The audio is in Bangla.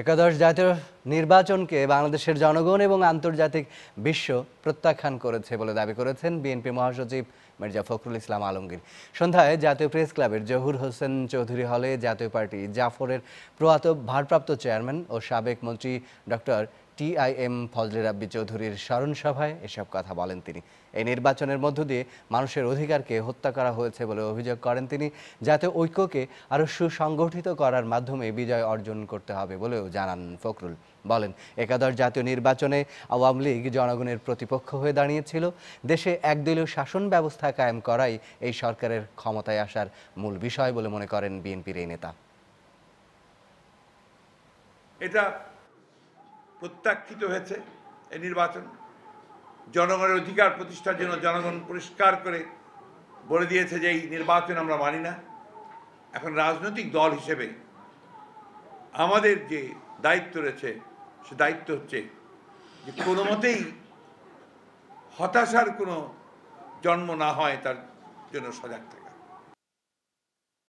একাদশ জাতীয় নির্বাচনকে বাংলাদেশের জনগণ এবং আন্তর্জাতিক বিশ্ব প্রত্যাখ্যান করেছে বলে দাবি করেছেন বিএনপি মহাসচিব মির্জা ফখরুল ইসলাম আলমগীর সন্ধ্যায় জাতীয় প্রেস ক্লাবের জহুর হোসেন চৌধুরী হলে জাতীয় পার্টি জাফরের প্রয়াত ভারপ্রাপ্ত চেয়ারম্যান ও সাবেক মন্ত্রী ডক্টর টিআইএম ফজলে রাব্বি চৌধুরীর স্মরণ সভায় এসব কথা বলেন তিনি এই নির্বাচনের মধ্য দিয়ে মানুষের অধিকারকে হত্যা করা হয়েছে বলে অভিযোগ করেন তিনি যাতে ঐক্যকে আরও সুসংগঠিত করার মাধ্যমে বিজয় অর্জন করতে হবে বলেও জানান ফখরুল বলেন একাদশ জাতীয় নির্বাচনে আওয়ামী লীগ জনগণের প্রতিপক্ষ হয়ে দাঁড়িয়েছিল দেশে একদলীয় শাসন ব্যবস্থা কায়েম করাই এই সরকারের ক্ষমতায় আসার মূল বিষয় বলে মনে করেন বিএনপির এই নেতা এটা প্রত্যাখ্যিত হয়েছে এই নির্বাচন জনগণের অধিকার প্রতিষ্ঠার জন্য জনগণ পরিষ্কার করে বলে দিয়েছে যে এই নির্বাচন আমরা মানি না এখন রাজনৈতিক দল হিসেবে আমাদের যে দায়িত্ব রয়েছে সে দায়িত্ব হচ্ছে যে কোনো মতেই হতাশার কোনো জন্ম না হয় তার জন্য সজাগ থাকে